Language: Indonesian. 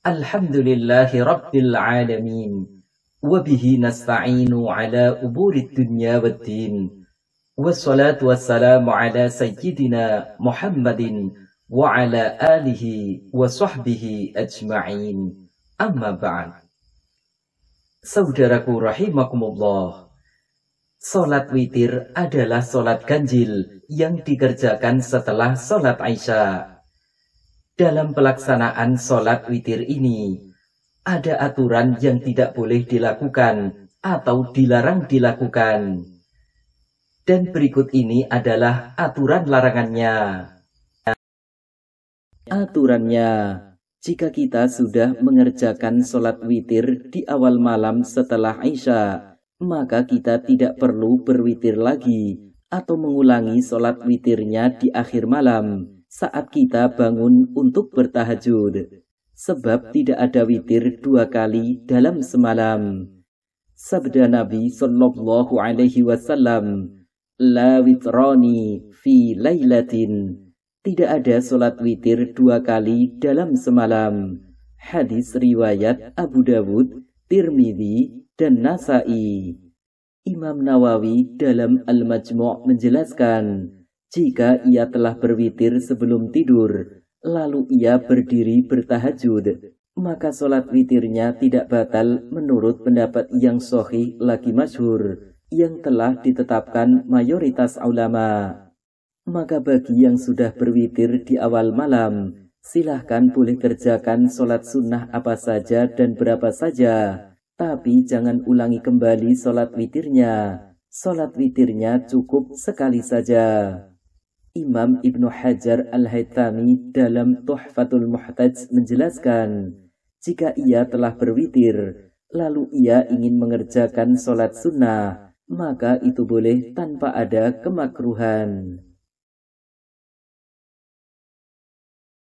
Alhamdulillahi Rabbil Alamin Wabihi nasta'inu ala umuri dunya wa din Wassalatu wassalamu ala sayyidina Muhammadin Wa ala alihi wa sahbihi ajma'in Amma ba'd Saudaraku rahimakumullah Solat witir adalah solat ganjil yang dikerjakan setelah solat Aisyah dalam pelaksanaan sholat witir ini. Ada aturan yang tidak boleh dilakukan atau dilarang dilakukan. Dan berikut ini adalah aturan larangannya. Aturannya, jika kita sudah mengerjakan sholat witir di awal malam setelah Isya, maka kita tidak perlu berwitir lagi atau mengulangi sholat witirnya di akhir malam saat kita bangun untuk bertahajud, sebab tidak ada witir dua kali dalam semalam. Sabda Nabi Sallallahu Alaihi Wasallam, la witroni fi lailatin. Tidak ada solat witir dua kali dalam semalam. Hadis riwayat Abu Dawud, Tirmidzi, dan Nasai. Imam Nawawi dalam Al-Majmu' menjelaskan, jika ia telah berwitir sebelum tidur, lalu ia berdiri bertahajud, maka solat witirnya tidak batal menurut pendapat yang sohih lagi masyhur yang telah ditetapkan mayoritas ulama. Maka bagi yang sudah berwitir di awal malam, silahkan boleh kerjakan solat sunnah apa saja dan berapa saja, tapi jangan ulangi kembali solat witirnya. Solat witirnya cukup sekali saja. Imam Ibnu Hajar Al-Haytami dalam Tuhfatul Muhtaj menjelaskan, jika ia telah berwitir, lalu ia ingin mengerjakan sholat sunnah, maka itu boleh tanpa ada kemakruhan.